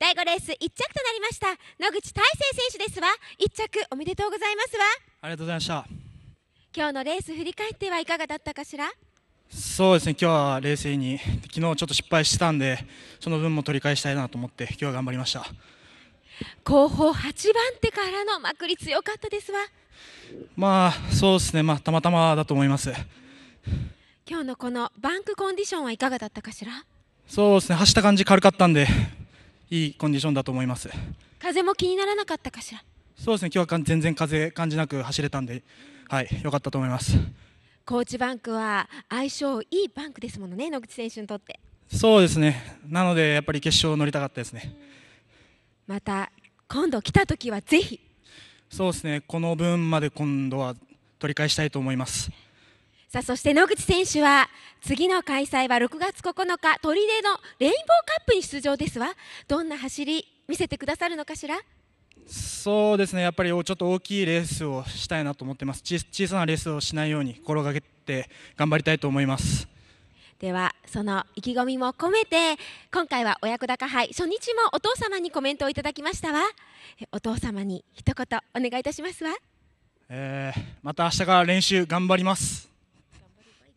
第5レース1着となりました野口大成選手ですわ1着おめでとうございますわありがとうございました今日のレース振り返ってはいかがだったかしらそうですね今日は冷静に昨日ちょっと失敗したんでその分も取り返したいなと思って今日は頑張りました後方8番手からのまくり強かったですわまあそうですねまあたまたまだと思います今日のこのバンクコンディションはいかがだったかしらそうですね走った感じ軽かったんでいいコンディションだと思います風も気にならなかったかしらそうですね今日は全然風感じなく走れたんではい良かったと思いますコーチバンクは相性いいバンクですものね野口選手にとってそうですねなのでやっぱり決勝を乗りたかったですねまた今度来た時はぜひそうですねこの分まで今度は取り返したいと思いますさあそして野口選手は次の開催は6月9日砦のレインボーカップに出場ですわどんな走り見せてくださるのかしらそうですねやっぱりちょっと大きいレースをしたいなと思ってます小さなレースをしないように心がけて頑張りたいと思いますではその意気込みも込めて今回は親子高杯初日もお父様にコメントをいただきましたわお父様に一言お願いいたしますわ、えー、また明日から練習頑張ります